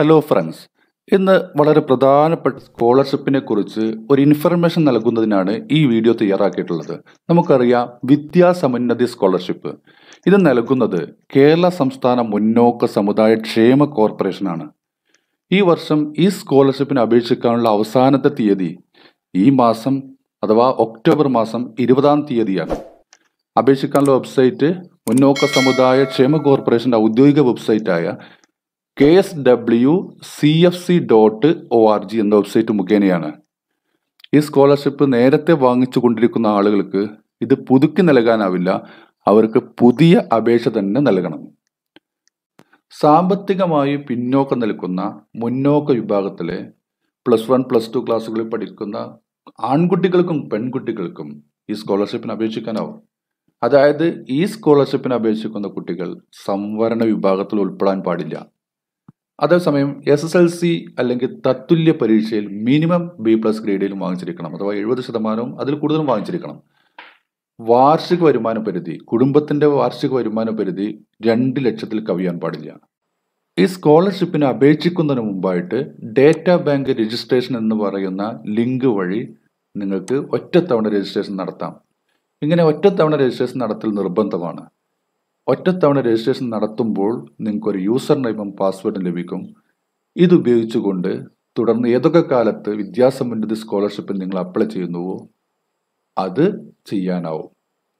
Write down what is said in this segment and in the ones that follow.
hello friends ഇന്ന് വളരെ പ്രധാനപ്പെട്ട സ്കോളർഷിപ്പിനെ കുറിച്ച് ഒരു ഇൻഫർമേഷൻ നൽകുന്നതിനാണ് ഈ വീഡിയോ തയ്യാറാക്കിയിട്ടുള്ളത് നമുക്കറിയാം വിദ്യാസമുന്നതി സ്കോളർഷിപ്പ് ഇത് നൽകുന്നത് കേരള സംസ്ഥാന മുന്നോക്ക സമുദായ ക്ഷേമ കോർപ്പറേഷനാണ് ഈ വർഷം ഈ സ്കോളർഷിപ്പിന് അപേക്ഷിക്കാനുള്ള അവസാനത്തെ തീയതി ഈ മാസം അഥവാ ഒക്ടോബർ മാസം ഇരുപതാം തീയതിയാണ് അപേക്ഷിക്കാനുള്ള വെബ്സൈറ്റ് മുന്നോക്ക സമുദായ ക്ഷേമ കോർപ്പറേഷൻ്റെ ഔദ്യോഗിക വെബ്സൈറ്റായ K S W C F C dot O R G എന്ന വെബ്സൈറ്റ് മുഖേനയാണ് ഈ സ്കോളർഷിപ്പ് നേരത്തെ വാങ്ങിച്ചു കൊണ്ടിരിക്കുന്ന ആളുകൾക്ക് ഇത് പുതുക്കി നൽകാനാവില്ല അവർക്ക് പുതിയ അപേക്ഷ തന്നെ നൽകണം സാമ്പത്തികമായി പിന്നോക്കം നിൽക്കുന്ന മുന്നോക്ക വിഭാഗത്തിലെ പ്ലസ് വൺ പ്ലസ് ടു ക്ലാസ്സുകളിൽ പഠിക്കുന്ന ആൺകുട്ടികൾക്കും പെൺകുട്ടികൾക്കും ഈ സ്കോളർഷിപ്പിന് അപേക്ഷിക്കാനാവും അതായത് ഈ സ്കോളർഷിപ്പിന് അപേക്ഷിക്കുന്ന കുട്ടികൾ സംവരണ വിഭാഗത്തിൽ ഉൾപ്പെടാൻ പാടില്ല അതേസമയം എസ് എസ് എൽ സി അല്ലെങ്കിൽ തത്തുല്യ പരീക്ഷയിൽ മിനിമം ബി പ്ലസ് ഗ്രേഡിലും വാങ്ങിച്ചിരിക്കണം അഥവാ എഴുപത് ശതമാനവും അതിൽ കൂടുതലും വാങ്ങിച്ചിരിക്കണം വാർഷിക വരുമാന പരിധി കുടുംബത്തിൻ്റെ വാർഷിക വരുമാന പരിധി രണ്ട് ലക്ഷത്തിൽ കവിയാൻ പാടില്ല ഈ സ്കോളർഷിപ്പിന് അപേക്ഷിക്കുന്നതിന് മുമ്പായിട്ട് ഡേറ്റ ബാങ്ക് രജിസ്ട്രേഷൻ എന്ന് പറയുന്ന ലിങ്ക് വഴി നിങ്ങൾക്ക് ഒറ്റത്തവണ രജിസ്ട്രേഷൻ നടത്താം ഇങ്ങനെ ഒറ്റത്തവണ രജിസ്ട്രേഷൻ നടത്തൽ നിർബന്ധമാണ് ഒറ്റത്തവണ രജിസ്ട്രേഷൻ നടത്തുമ്പോൾ നിങ്ങൾക്കൊരു യൂസർ നെയിമും പാസ്വേഡും ലഭിക്കും ഇതുപയോഗിച്ചുകൊണ്ട് തുടർന്ന് ഏതൊക്കെ കാലത്ത് വിദ്യാസംബന്ധിത സ്കോളർഷിപ്പിൽ നിങ്ങൾ അപ്ലൈ ചെയ്യുന്നുവോ അത് ചെയ്യാനാവും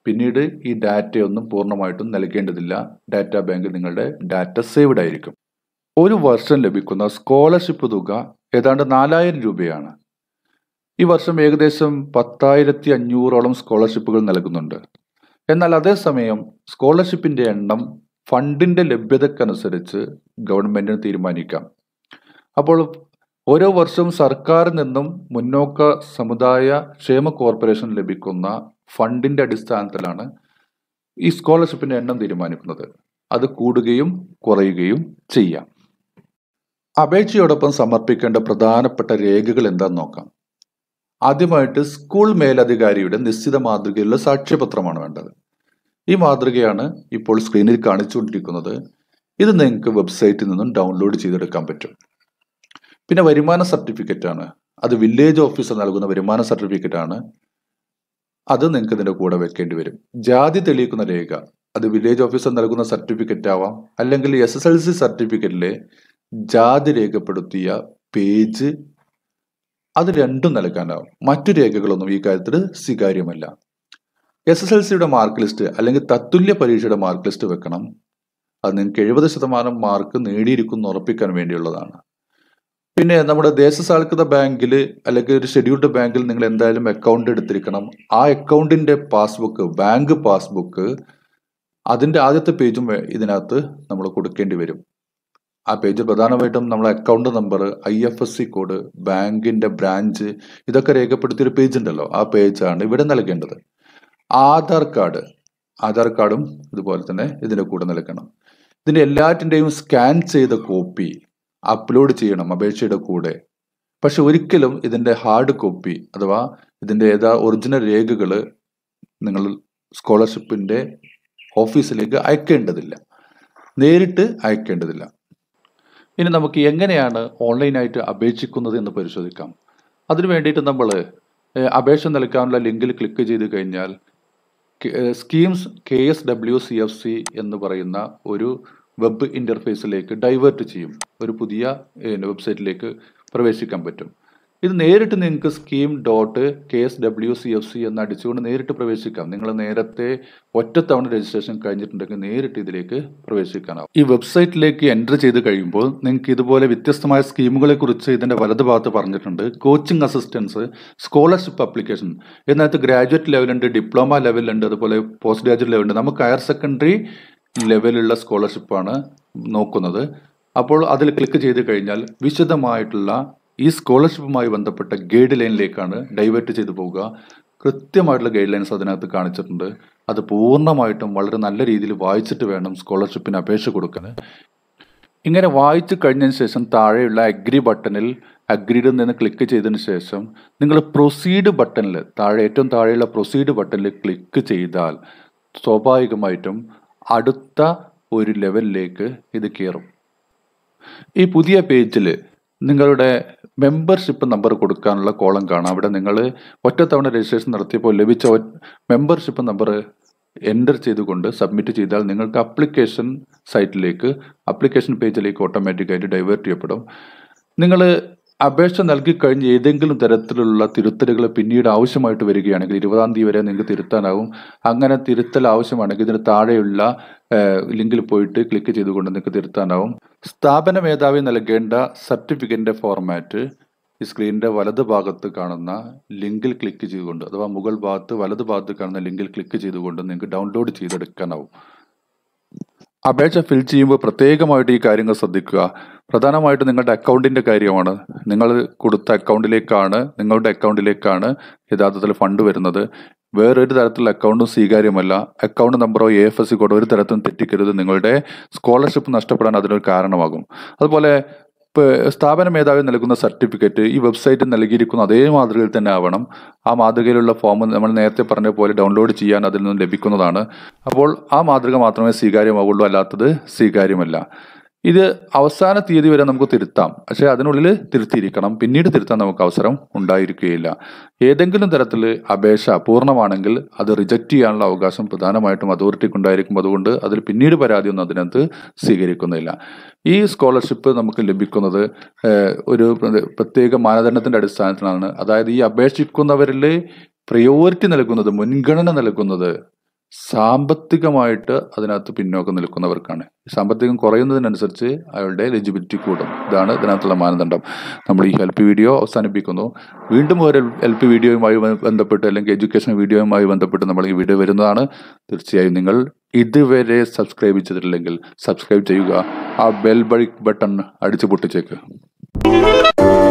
പിന്നീട് ഈ ഡാറ്റയൊന്നും പൂർണ്ണമായിട്ടും നൽകേണ്ടതില്ല ഡാറ്റ ബാങ്ക് നിങ്ങളുടെ ഡാറ്റ സേവ്ഡ് ആയിരിക്കും ഒരു വർഷം ലഭിക്കുന്ന സ്കോളർഷിപ്പ് തുക ഏതാണ്ട് നാലായിരം രൂപയാണ് ഈ വർഷം ഏകദേശം പത്തായിരത്തി അഞ്ഞൂറോളം സ്കോളർഷിപ്പുകൾ നൽകുന്നുണ്ട് എന്നാൽ അതേസമയം സ്കോളർഷിപ്പിൻ്റെ എണ്ണം ഫണ്ടിൻ്റെ ലഭ്യതക്കനുസരിച്ച് ഗവൺമെൻറ്റിന് തീരുമാനിക്കാം അപ്പോൾ ഓരോ വർഷവും സർക്കാരിൽ നിന്നും മുന്നോക്ക സമുദായ ക്ഷേമ കോർപ്പറേഷൻ ലഭിക്കുന്ന ഫണ്ടിൻ്റെ അടിസ്ഥാനത്തിലാണ് ഈ സ്കോളർഷിപ്പിൻ്റെ എണ്ണം തീരുമാനിക്കുന്നത് അത് കൂടുകയും കുറയുകയും ചെയ്യാം അപേക്ഷയോടൊപ്പം സമർപ്പിക്കേണ്ട പ്രധാനപ്പെട്ട രേഖകൾ എന്താണെന്ന് നോക്കാം ആദ്യമായിട്ട് സ്കൂൾ മേലധികാരിയുടെ നിശ്ചിത മാതൃകയിലുള്ള സാക്ഷ്യപത്രമാണ് വേണ്ടത് ഈ മാതൃകയാണ് ഇപ്പോൾ സ്ക്രീനിൽ കാണിച്ചുകൊണ്ടിരിക്കുന്നത് ഇത് നിങ്ങൾക്ക് വെബ്സൈറ്റിൽ നിന്നും ഡൗൺലോഡ് ചെയ്തെടുക്കാൻ പറ്റും പിന്നെ വരുമാന സർട്ടിഫിക്കറ്റ് ആണ് അത് വില്ലേജ് ഓഫീസർ നൽകുന്ന വരുമാന സർട്ടിഫിക്കറ്റ് ആണ് അത് നിങ്ങൾക്ക് ഇതിൻ്റെ കൂടെ വെക്കേണ്ടി വരും ജാതി തെളിയിക്കുന്ന രേഖ അത് വില്ലേജ് ഓഫീസർ നൽകുന്ന സർട്ടിഫിക്കറ്റ് ആവാം അല്ലെങ്കിൽ എസ് എസ് എൽ സി സർട്ടിഫിക്കറ്റിലെ ജാതി രേഖപ്പെടുത്തിയ പേജ് അത് രണ്ടും നൽകാനാവും മറ്റു രേഖകളൊന്നും ഈ കാര്യത്തിൽ സ്വീകാര്യമല്ല എസ് എസ് എൽ സിയുടെ മാർക്ക് ലിസ്റ്റ് അല്ലെങ്കിൽ തത്തുല്യ പരീക്ഷയുടെ മാർക്ക് ലിസ്റ്റ് വെക്കണം അത് നിങ്ങൾക്ക് എഴുപത് ശതമാനം മാർക്ക് നേടിയിരിക്കുന്നു ഉറപ്പിക്കാൻ വേണ്ടിയുള്ളതാണ് പിന്നെ നമ്മുടെ ദേശസാൽകൃത ബാങ്കിൽ അല്ലെങ്കിൽ ഒരു ഷെഡ്യൂൾഡ് ബാങ്കിൽ നിങ്ങൾ എന്തായാലും അക്കൗണ്ട് എടുത്തിരിക്കണം ആ അക്കൗണ്ടിൻ്റെ പാസ്ബുക്ക് ബാങ്ക് പാസ്ബുക്ക് അതിൻ്റെ ആദ്യത്തെ പേജും ഇതിനകത്ത് നമ്മൾ കൊടുക്കേണ്ടി വരും ആ പേജ് പ്രധാനമായിട്ടും നമ്മളെ account number I F S C code ബാങ്കിൻ്റെ ബ്രാഞ്ച് ഇതൊക്കെ രേഖപ്പെടുത്തിയൊരു പേജ് ഉണ്ടല്ലോ ആ പേജാണ് ഇവിടെ നൽകേണ്ടത് ആധാർ കാർഡ് ആധാർ കാർഡും ഇതുപോലെ തന്നെ ഇതിൻ്റെ കൂടെ നിൽക്കണം ഇതിൻ്റെ എല്ലാറ്റിൻ്റെയും സ്കാൻ ചെയ്ത കോപ്പി അപ്ലോഡ് ചെയ്യണം അപേക്ഷയുടെ കൂടെ പക്ഷെ ഒരിക്കലും ഇതിൻ്റെ ഹാർഡ് കോപ്പി അഥവാ ഇതിൻ്റെ ഏതാ ഒറിജിനൽ രേഖകൾ നിങ്ങൾ സ്കോളർഷിപ്പിൻ്റെ ഓഫീസിലേക്ക് അയക്കേണ്ടതില്ല നേരിട്ട് അയക്കേണ്ടതില്ല ഇനി നമുക്ക് എങ്ങനെയാണ് ഓൺലൈനായിട്ട് അപേക്ഷിക്കുന്നത് എന്ന് പരിശോധിക്കാം അതിനു വേണ്ടിയിട്ട് നമ്മൾ അപേക്ഷ നൽകാനുള്ള ലിങ്കിൽ ക്ലിക്ക് ചെയ്ത് കഴിഞ്ഞാൽ schemes K S W C F C എന്ന് പറയുന്ന ഒരു വെബ് ഇൻ്റർഫേസിലേക്ക് ഡൈവേർട്ട് ചെയ്യും ഒരു പുതിയ വെബ്സൈറ്റിലേക്ക് പ്രവേശിക്കാൻ പറ്റും ഇത് നേരിട്ട് നിങ്ങൾക്ക് scheme dot K S W C F C എന്ന് അടിച്ചുകൊണ്ട് നേരിട്ട് പ്രവേശിക്കാം നിങ്ങൾ നേരത്തെ ഒറ്റത്തവണ രജിസ്ട്രേഷൻ കഴിഞ്ഞിട്ടുണ്ടെങ്കിൽ നേരിട്ട് ഇതിലേക്ക് പ്രവേശിക്കാനാവും ഈ വെബ്സൈറ്റിലേക്ക് എൻ്റർ ചെയ്ത് കഴിയുമ്പോൾ നിങ്ങൾക്ക് ഇതുപോലെ വ്യത്യസ്തമായ സ്കീമുകളെ കുറിച്ച് ഇതിൻ്റെ വലത് ഭാഗത്ത് പറഞ്ഞിട്ടുണ്ട് കോച്ചിങ് അസിസ്റ്റൻസ് സ്കോളർഷിപ്പ് അപ്ലിക്കേഷൻ ഇതിനകത്ത് ഗ്രാജുവേറ്റ് ലെവലുണ്ട് ഡിപ്ലോമ ലെവലുണ്ട് അതുപോലെ പോസ്റ്റ് ഗ്രാജുവേറ്റ് ലെവലുണ്ട് നമുക്ക് ഹയർ സെക്കൻഡറി ലെവലുള്ള സ്കോളർഷിപ്പാണ് നോക്കുന്നത് അപ്പോൾ അതിൽ ക്ലിക്ക് ചെയ്ത് കഴിഞ്ഞാൽ വിശദമായിട്ടുള്ള ഈ സ്കോളർഷിപ്പുമായി ബന്ധപ്പെട്ട ഗൈഡ് ലൈനിലേക്കാണ് ഡൈവേർട്ട് ചെയ്തു പോവുക കൃത്യമായിട്ടുള്ള ഗൈഡ് ലൈൻസ് അതിനകത്ത് കാണിച്ചിട്ടുണ്ട് അത് പൂർണ്ണമായിട്ടും വളരെ നല്ല രീതിയിൽ വായിച്ചിട്ട് വേണം സ്കോളർഷിപ്പിന് അപേക്ഷ കൊടുക്കാൻ ഇങ്ങനെ വായിച്ചു കഴിഞ്ഞതിന് ശേഷം താഴെയുള്ള അഗ്രി ബട്ടണിൽ അഗ്രീഡിൽ നിന്ന് ക്ലിക്ക് ചെയ്തതിന് ശേഷം നിങ്ങൾ പ്രൊസീഡ് ബട്ടണിൽ താഴെ ഏറ്റവും താഴെയുള്ള പ്രൊസീഡ് ബട്ടണിൽ ക്ലിക്ക് ചെയ്താൽ സ്വാഭാവികമായിട്ടും അടുത്ത ഒരു ലെവലിലേക്ക് ഇത് കയറും ഈ പുതിയ പേജിൽ നിങ്ങളുടെ മെമ്പർഷിപ്പ് നമ്പർ കൊടുക്കാനുള്ള കോളം കാണാം അവിടെ നിങ്ങൾ ഒറ്റത്തവണ രജിസ്ട്രേഷൻ നടത്തിയപ്പോൾ ലഭിച്ച മെമ്പർഷിപ്പ് നമ്പർ എൻ്റർ ചെയ്തുകൊണ്ട് സബ്മിറ്റ് ചെയ്താൽ നിങ്ങൾക്ക് അപ്ലിക്കേഷൻ സൈറ്റിലേക്ക് അപ്ലിക്കേഷൻ പേജിലേക്ക് ഓട്ടോമാറ്റിക്കായിട്ട് ഡൈവേർട്ട് ചെയ്യപ്പെടും നിങ്ങൾ അപേക്ഷ നൽകിക്കഴിഞ്ഞ് ഏതെങ്കിലും തരത്തിലുള്ള തിരുത്തലുകൾ പിന്നീട് ആവശ്യമായിട്ട് വരികയാണെങ്കിൽ ഇരുപതാം തീയതി വരെ നിങ്ങൾക്ക് തിരുത്താനാവും അങ്ങനെ തിരുത്തൽ ആവശ്യമാണെങ്കിൽ ഇതിന് താഴെയുള്ള ലിങ്കിൽ പോയിട്ട് ക്ലിക്ക് ചെയ്തുകൊണ്ട് നിങ്ങൾക്ക് തിരുത്താനാവും സ്ഥാപന മേധാവി നൽകേണ്ട സർട്ടിഫിക്കറ്റിൻ്റെ ഫോർമാറ്റ് ഈ സ്ക്രീനിൻ്റെ വലത് ഭാഗത്ത് കാണുന്ന ലിങ്കിൽ ക്ലിക്ക് ചെയ്തുകൊണ്ട് അഥവാ മുകൾ ഭാഗത്ത് വലത് ഭാഗത്ത് കാണുന്ന ലിങ്കിൽ ക്ലിക്ക് ചെയ്തുകൊണ്ട് നിങ്ങൾക്ക് ഡൗൺലോഡ് ചെയ്തെടുക്കാനാവും അപേക്ഷ ഫിൽ ചെയ്യുമ്പോൾ പ്രത്യേകമായിട്ട് ഈ കാര്യങ്ങൾ ശ്രദ്ധിക്കുക പ്രധാനമായിട്ട് നിങ്ങളുടെ അക്കൗണ്ടിൻ്റെ കാര്യമാണ് നിങ്ങൾ കൊടുത്ത അക്കൗണ്ടിലേക്കാണ് നിങ്ങളുടെ അക്കൗണ്ടിലേക്കാണ് യഥാർത്ഥത്തിൽ ഫണ്ട് വരുന്നത് വേറൊരു തരത്തിലുള്ള അക്കൗണ്ടും സ്വീകാര്യമല്ല അക്കൗണ്ട് നമ്പറോ എ എഫ് എസ് കോഡോ ഒരു തരത്തിലും തെറ്റിക്കരുത് നിങ്ങളുടെ സ്കോളർഷിപ്പ് നഷ്ടപ്പെടാൻ അതിനൊരു കാരണമാകും അതുപോലെ സ്ഥാപന മേധാവി നൽകുന്ന സർട്ടിഫിക്കറ്റ് ഈ വെബ്സൈറ്റിൽ നൽകിയിരിക്കുന്ന അതേ മാതൃകയിൽ തന്നെ ആവണം ആ മാതൃകയിലുള്ള ഫോം നമ്മൾ നേരത്തെ പറഞ്ഞ പോലെ ഡൗൺലോഡ് ചെയ്യാൻ അതിൽ നിന്നും ലഭിക്കുന്നതാണ് അപ്പോൾ ആ മാതൃക മാത്രമേ സ്വീകാര്യമാവുള്ളൂ അല്ലാത്തത് സ്വീകാര്യമല്ല ഇത് അവസാന തീയതി വരെ നമുക്ക് തിരുത്താം പക്ഷെ അതിനുള്ളിൽ തിരുത്തിയിരിക്കണം പിന്നീട് തിരുത്താൻ നമുക്ക് അവസരം ഉണ്ടായിരിക്കുകയില്ല ഏതെങ്കിലും തരത്തിൽ അപേക്ഷ പൂർണ്ണമാണെങ്കിൽ അത് റിജക്റ്റ് ചെയ്യാനുള്ള അവകാശം പ്രധാനമായിട്ടും അതോറിറ്റിക്ക് ഉണ്ടായിരിക്കും അതുകൊണ്ട് അതിൽ പിന്നീട് പരാതിയൊന്നും അതിനകത്ത് സ്വീകരിക്കുന്നില്ല ഈ സ്കോളർഷിപ്പ് നമുക്ക് ലഭിക്കുന്നത് ഒരു പ്രത്യേക മാനദണ്ഡത്തിൻ്റെ അടിസ്ഥാനത്തിലാണ് അതായത് ഈ അപേക്ഷിക്കുന്നവരിൽ പ്രയോറിറ്റി നൽകുന്നത് മുൻഗണന നൽകുന്നത് സാമ്പത്തികമായിട്ട് അതിനകത്ത് പിന്നോക്കം നിൽക്കുന്നവർക്കാണ് സാമ്പത്തികം കുറയുന്നതിനനുസരിച്ച് അയാളുടെ എലിജിബിലിറ്റി കൂടും ഇതാണ് ഇതിനകത്തുള്ള മാനദണ്ഡം നമ്മൾ ഈ ഹെൽപ്പ് വീഡിയോ അവസാനിപ്പിക്കുന്നു വീണ്ടും ഒരു പി വീഡിയോയുമായി ബന്ധപ്പെട്ട് അല്ലെങ്കിൽ എഡ്യൂക്കേഷൻ വീഡിയോയുമായി ബന്ധപ്പെട്ട് നമ്മൾ ഈ വീഡിയോ വരുന്നതാണ് തീർച്ചയായും നിങ്ങൾ ഇതുവരെ സബ്സ്ക്രൈബ് ചെയ്തിട്ടില്ലെങ്കിൽ സബ്സ്ക്രൈബ് ചെയ്യുക ആ ബെൽ ബൈ ബട്ടൺ അടിച്ചു പൊട്ടിച്ചേക്ക്